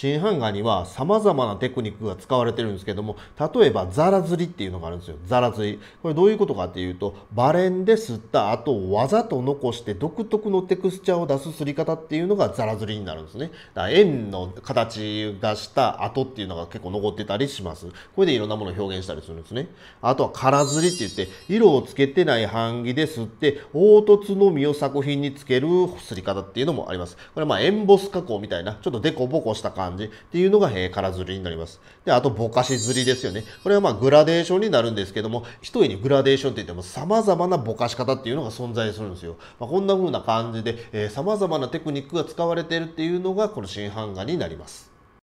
新版画にはさまざまなテクニックが使われてるんですけども例えばザラ釣りっていうのがあるんですよザラ釣りこれどういうことかっていうとバレンで吸った後をわざと残して独特のテクスチャーを出すすり方っていうのがザラ釣りになるんですねだから円の形がした後っていうのが結構残ってたりしますこれでいろんなものを表現したりするんですねあとは空釣りって言って色をつけてない版木で吸って凹凸のみを作品につけるすり方っていうのもありますこれまあエンボス加工みたいなちょっとデコボコした感じ感じっていうのが、えー、空刷りになります。で、あと、ぼかし刷りですよね。これはまあ、グラデーションになるんですけども、一重にグラデーションって言っても、様々なぼかし方っていうのが存在するんですよ。まあ、こんな風な感じで、えー、様々なテクニックが使われているっていうのが、この新版画になります。